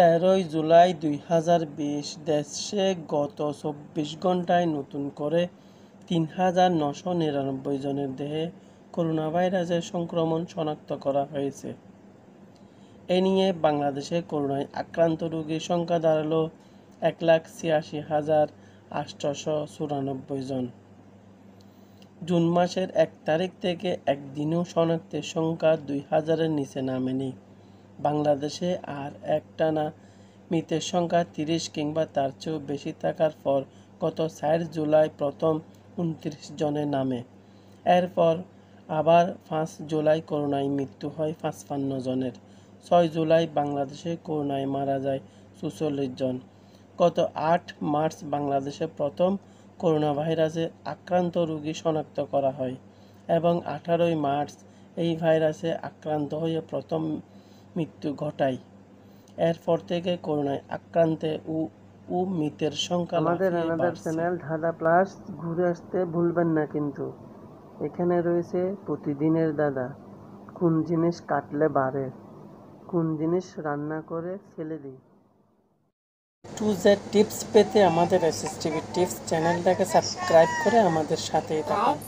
তেরোই জুলাই দুই হাজার বিশ দেশে গত চব্বিশ ঘন্টায় নতুন করে তিন হাজার নশো নিরানব্বই জনের দেহে করোনা ভাইরাসের সংক্রমণ শনাক্ত করা হয়েছে এ নিয়ে বাংলাদেশে করোনায় আক্রান্ত রোগীর সংখ্যা দাঁড়ালো এক লাখ ছিয়াশি হাজার আটশো চুরানব্বই জন জুন মাসের এক তারিখ থেকে একদিনও শনাক্তের সংখ্যা দুই হাজারের নিচে নামেনি বাংলাদেশে আর একটানা মৃতের সংখ্যা তিরিশ কিংবা তার চেয়েও বেশি থাকার পর গত চার জুলাই প্রথম উনত্রিশ জনের নামে এরপর আবার পাঁচ জুলাই করোনায় মৃত্যু হয় পাঁচপান্ন জনের ছয় জুলাই বাংলাদেশে করোনায় মারা যায় চুচল্লিশ জন গত আট মার্চ বাংলাদেশে প্রথম করোনা ভাইরাসে আক্রান্ত রোগী শনাক্ত করা হয় এবং আঠারোই মার্চ এই ভাইরাসে আক্রান্ত হয়ে প্রথম মৃত্যু ঘটায় এরপর থেকে করোনায় আক্রান্তে ও ও মৃতের সংখ্যা আমাদের আমাদের চ্যানেল ধাঁধা প্লাস ঘুরে আসতে ভুলবেন না কিন্তু এখানে রয়েছে প্রতিদিনের দাদা কোন জিনিস কাটলে বাড়ে কোন জিনিস রান্না করে ফেলে দিই টু জেড টিপস পেতে আমাদের এসএসটিভি টিপস চ্যানেলটাকে সাবস্ক্রাইব করে আমাদের সাথেই থাকুন